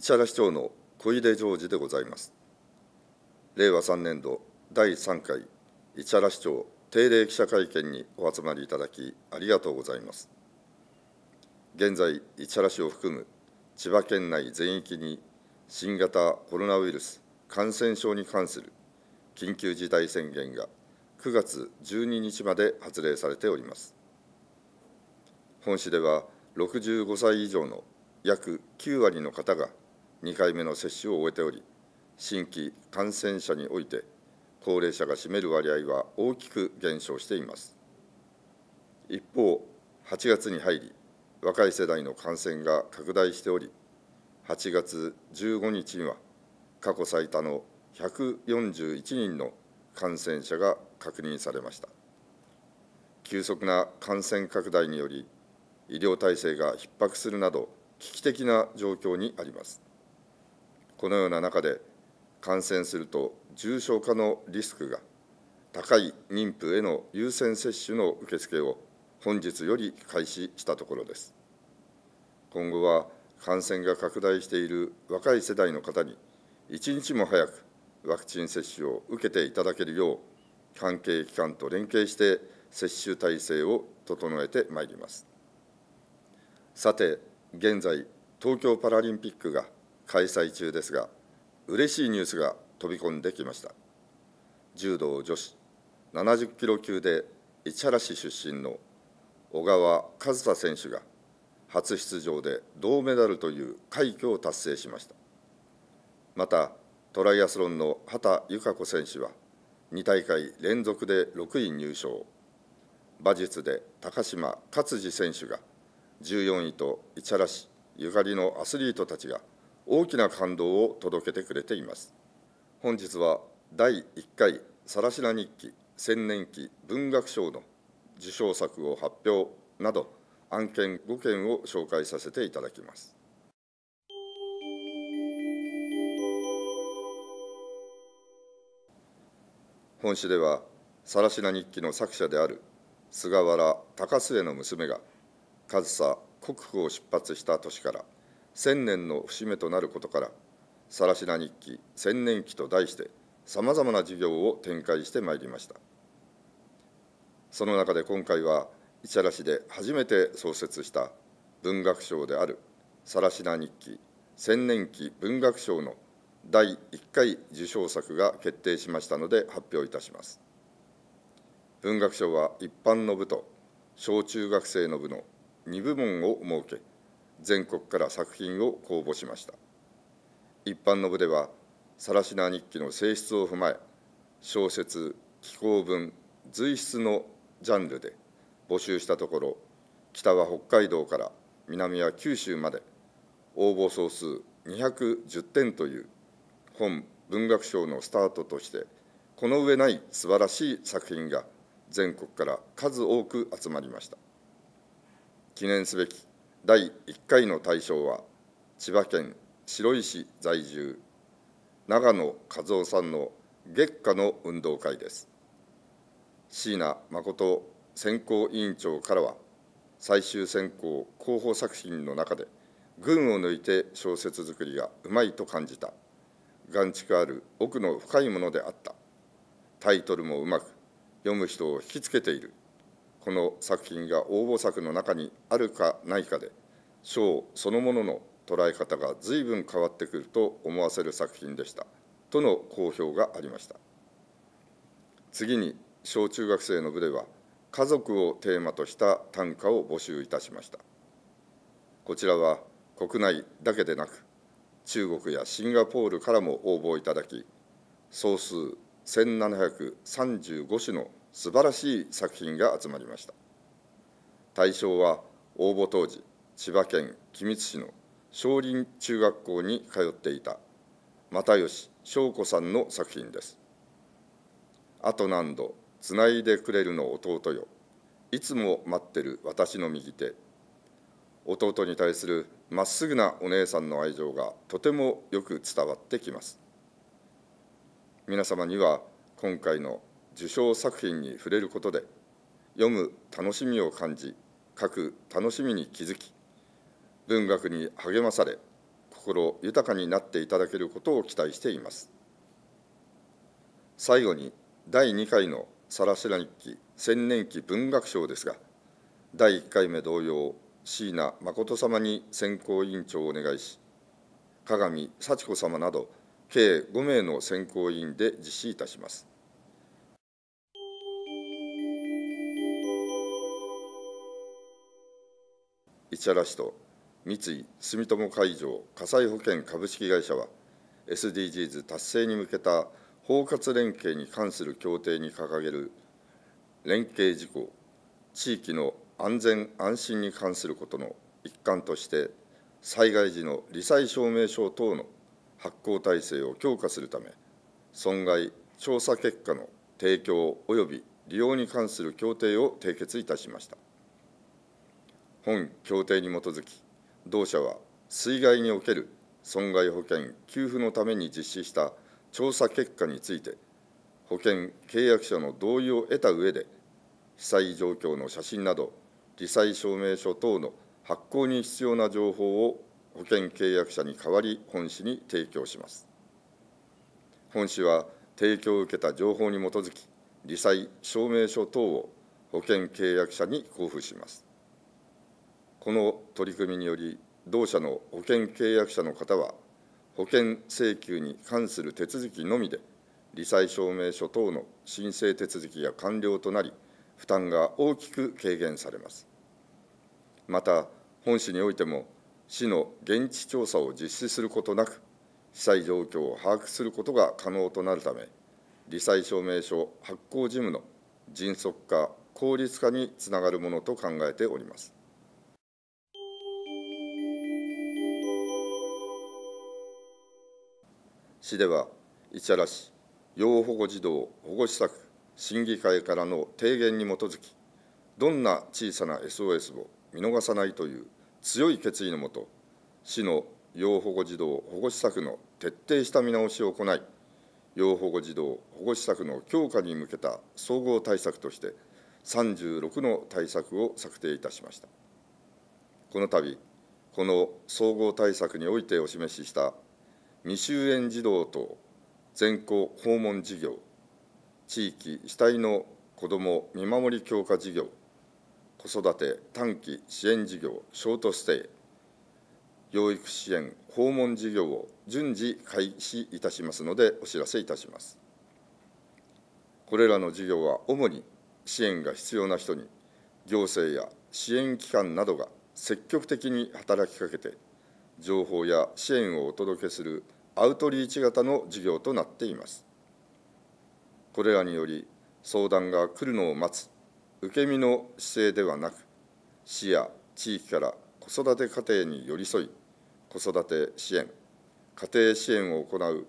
市原市長の小出常時でございます令和3年度第3回市原市長定例記者会見にお集まりいただきありがとうございます現在市原市を含む千葉県内全域に新型コロナウイルス感染症に関する緊急事態宣言が9月12日まで発令されております本市では65歳以上の約9割の方が2回目の接種を終えており、新規感染者において、高齢者が占める割合は大きく減少しています。一方、8月に入り、若い世代の感染が拡大しており、8月15日には、過去最多の141人の感染者が確認されました。急速な感染拡大により、医療体制が逼迫するなど、危機的な状況にあります。このような中で感染すると重症化のリスクが高い妊婦への優先接種の受付を本日より開始したところです。今後は感染が拡大している若い世代の方に一日も早くワクチン接種を受けていただけるよう関係機関と連携して接種体制を整えてまいりますさて現在東京パラリンピックが開催中ですが、嬉しいニュースが飛び込んできました。柔道女子70キロ級で市原市出身の小川和田選手が初出場で銅メダルという快挙を達成しましたまたトライアスロンの畑由香子選手は2大会連続で6位入賞馬術で高島勝次選手が14位と市原市ゆかりのアスリートたちが大きな感動を届けてくれています本日は第1回さらしな日記千年記文学賞の受賞作を発表など案件5件を紹介させていただきます本誌ではさらしな日記の作者である菅原高末の娘が上総国府を出発した年から「千年の節目となることから、さらしな日記千年記と題して、さまざまな事業を展開してまいりました。その中で今回は、市原市で初めて創設した文学賞であるさらしな日記千年記文学賞の第1回受賞作が決定しましたので発表いたします。文学賞は一般の部と小中学生の部の2部門を設け全国から作品を公募しました一般の部では更科日記の性質を踏まえ小説紀行文随筆のジャンルで募集したところ北は北海道から南は九州まで応募総数210点という本文学賞のスタートとしてこの上ない素晴らしい作品が全国から数多く集まりました記念すべき第1回の大賞は千葉県白石在住長野和夫さんの月下の運動会です椎名誠選考委員長からは最終選考候補作品の中で群を抜いて小説作りがうまいと感じた眼蓄ある奥の深いものであったタイトルもうまく読む人を引きつけているこの作品が応募作の中にあるかないかで賞そのものの捉え方が随分変わってくると思わせる作品でしたとの好評がありました次に小中学生の部では家族をテーマとした短歌を募集いたしましたこちらは国内だけでなく中国やシンガポールからも応募いただき総数1735種の素晴らしい作品が集まりました大象は応募当時千葉県君津市の少林中学校に通っていた又吉翔子さんの作品です「あと何度つないでくれるの弟よいつも待ってる私の右手」弟に対するまっすぐなお姉さんの愛情がとてもよく伝わってきます皆様には今回の受賞作品に触れることで読む楽しみを感じ書く楽しみに気づき文学に励まされ心豊かになっていただけることを期待しています最後に第2回の「さらしら日記千年記文学賞」ですが第1回目同様椎名誠様に選考委員長をお願いし鏡幸子様など計5名の選考委員で実施いたします。市原市と三井住友海上火災保険株式会社は SDGs 達成に向けた包括連携に関する協定に掲げる連携事項地域の安全安心に関することの一環として災害時の罹災証明書等の発行体制を強化するため損害調査結果の提供及び利用に関する協定を締結いたしました。本協定に基づき、同社は水害における損害保険給付のために実施した調査結果について、保険契約者の同意を得た上で、被災状況の写真など、罹災証明書等の発行に必要な情報を保険契約者に代わり本市に提供します。本市は提供を受けた情報に基づき、罹災証明書等を保険契約者に交付します。この取り組みにより、同社の保険契約者の方は、保険請求に関する手続きのみで、罹災証明書等の申請手続きが完了となり、負担が大きく軽減されます。また、本市においても、市の現地調査を実施することなく、被災状況を把握することが可能となるため、罹災証明書発行事務の迅速化、効率化につながるものと考えております。市では、市原市、要保護児童保護施策審議会からの提言に基づき、どんな小さな SOS を見逃さないという強い決意のもと、市の要保護児童保護施策の徹底した見直しを行い、要保護児童保護施策の強化に向けた総合対策として、36の対策を策定いたしました。この度この総合対策においてお示しした未就園児童等全校訪問事業地域主体の子ども見守り強化事業子育て短期支援事業ショートステイ養育支援訪問事業を順次開始いたしますのでお知らせいたしますこれらの事業は主に支援が必要な人に行政や支援機関などが積極的に働きかけて情報や支援をお届けするアウトリーチ型の事業となっていますこれらにより相談が来るのを待つ受け身の姿勢ではなく市や地域から子育て家庭に寄り添い子育て支援家庭支援を行う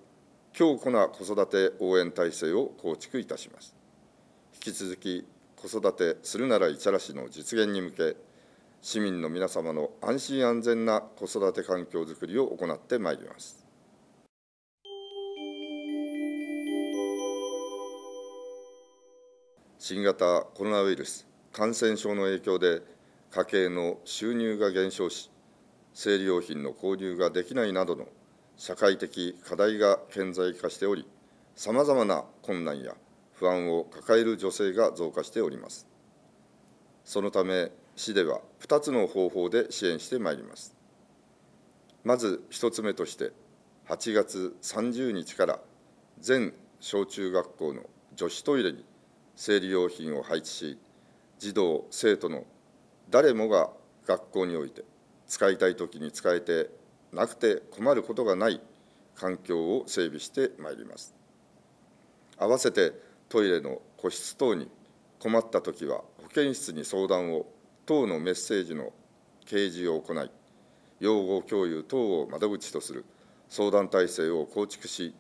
強固な子育て応援体制を構築いたします引き続き子育てするならいちゃらしの実現に向け市民の皆様の安心安全な子育て環境づくりを行ってまいります。新型コロナウイルス感染症の影響で、家計の収入が減少し、生理用品の購入ができないなどの社会的課題が顕在化しており、さまざまな困難や不安を抱える女性が増加しております。そのため、市では2つの方法で支援してまいります。まず1つ目として、8月30日から全小中学校の女子トイレに生理用品を配置し児童生徒の誰もが学校において使いたい時に使えてなくて困ることがない環境を整備してまいります合わせてトイレの個室等に困った時は保健室に相談を等のメッセージの掲示を行い養護共有等を窓口とする相談体制を構築し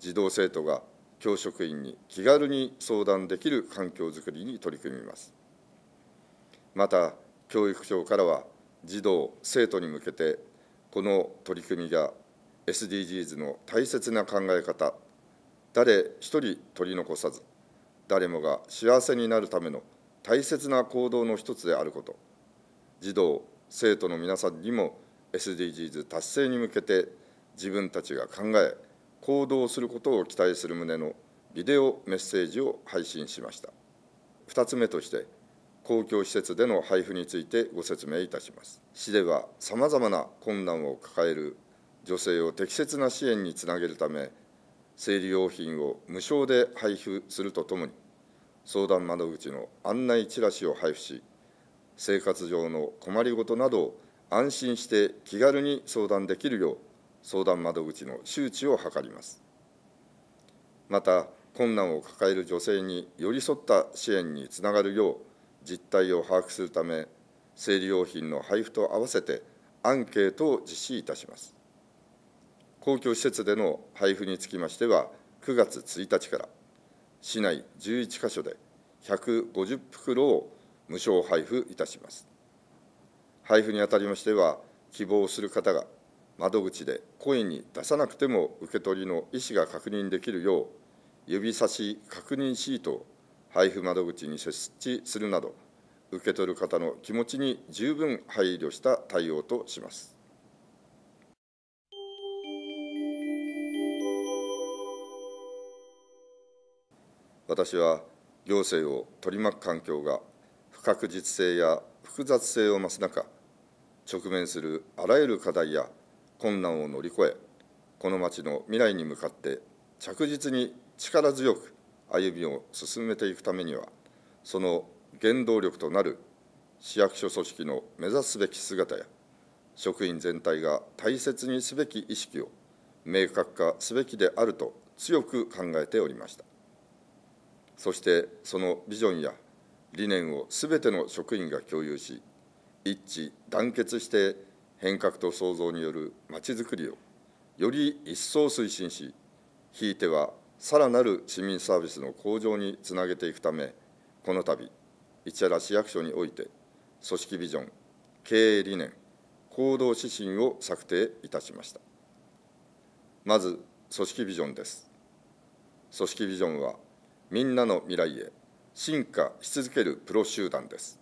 児童生徒が教職員に気軽に相談できる環境づくりに取り組みます。また、教育庁からは、児童・生徒に向けて、この取り組みが SDGs の大切な考え方、誰一人取り残さず、誰もが幸せになるための大切な行動の一つであること、児童・生徒の皆さんにも SDGs 達成に向けて自分たちが考え行動することを期待する旨のビデオメッセージを配信しました。2つ目として、公共施設での配布についてご説明いたします。市では、さまざまな困難を抱える女性を適切な支援につなげるため、生理用品を無償で配布するとともに、相談窓口の案内チラシを配布し、生活上の困りごとなどを安心して気軽に相談できるよう相談窓口の周知を図ります。また、困難を抱える女性に寄り添った支援につながるよう、実態を把握するため、生理用品の配布と合わせてアンケートを実施いたします。公共施設での配布につきましては、9月1日から市内11か所で150袋を無償配布いたします。配布にあたりましては、希望する方が窓口で声に出さなくても受け取りの意思が確認できるよう指差し確認シートを配布窓口に設置するなど受け取る方の気持ちに十分配慮した対応とします。私は行政を取り巻く環境が不確実性や複雑性を増す中直面するあらゆる課題や困難を乗り越え、この町の未来に向かって着実に力強く歩みを進めていくためには、その原動力となる市役所組織の目指すべき姿や、職員全体が大切にすべき意識を明確化すべきであると強く考えておりました。そしてそのビジョンや理念をすべての職員が共有し、一致団結して変革と創造によるまちづくりをより一層推進し、ひいてはさらなる市民サービスの向上につなげていくため、この度、市原市役所において、組織ビジョン、経営理念、行動指針を策定いたしました。まず、組織ビジョンです。組織ビジョンは、みんなの未来へ進化し続けるプロ集団です。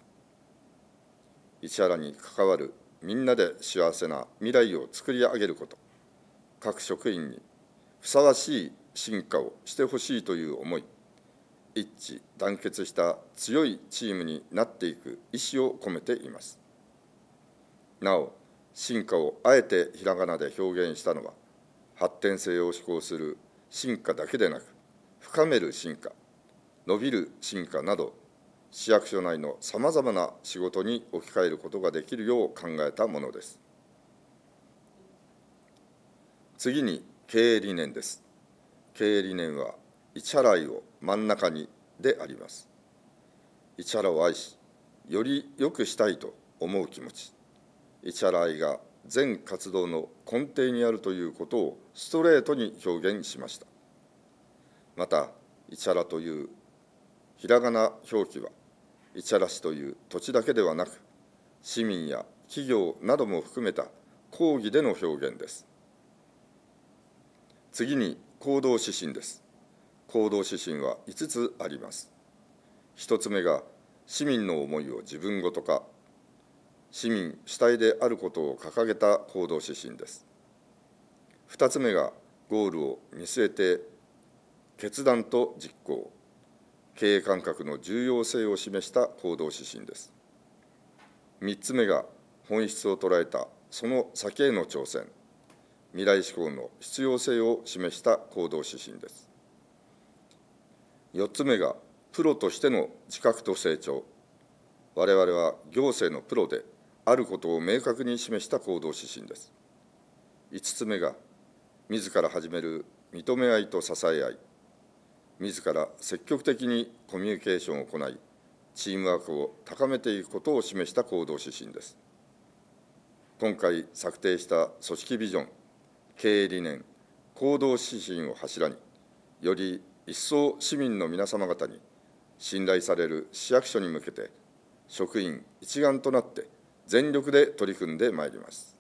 市原に関わるみんなで幸せな未来を作り上げること各職員にふさわしい進化をしてほしいという思い一致団結した強いチームになっていく意思を込めていますなお進化をあえてひらがなで表現したのは発展性を志向する進化だけでなく深める進化伸びる進化など市役所内のさまざまな仕事に置き換えることができるよう考えたものです次に経営理念です経営理念は「一払いを真ん中に」であります一払を愛しより良くしたいと思う気持ち一払いが全活動の根底にあるということをストレートに表現しましたまた一原というひらがな表記は市原市という土地だけではなく市民や企業なども含めた講義での表現です次に行動指針です行動指針は5つあります1つ目が市民の思いを自分ごと化市民主体であることを掲げた行動指針です2つ目がゴールを見据えて決断と実行経営感覚の重要性を示した行動指針です3つ目が本質を捉えたその先への挑戦未来志向の必要性を示した行動指針です4つ目がプロとしての自覚と成長我々は行政のプロであることを明確に示した行動指針です5つ目が自ら始める認め合いと支え合い自ら積極的にコミュニケーションを行い、チームワークを高めていくことを示した行動指針です。今回策定した組織ビジョン、経営理念、行動指針を柱に、より一層市民の皆様方に信頼される市役所に向けて、職員一丸となって全力で取り組んでまいります。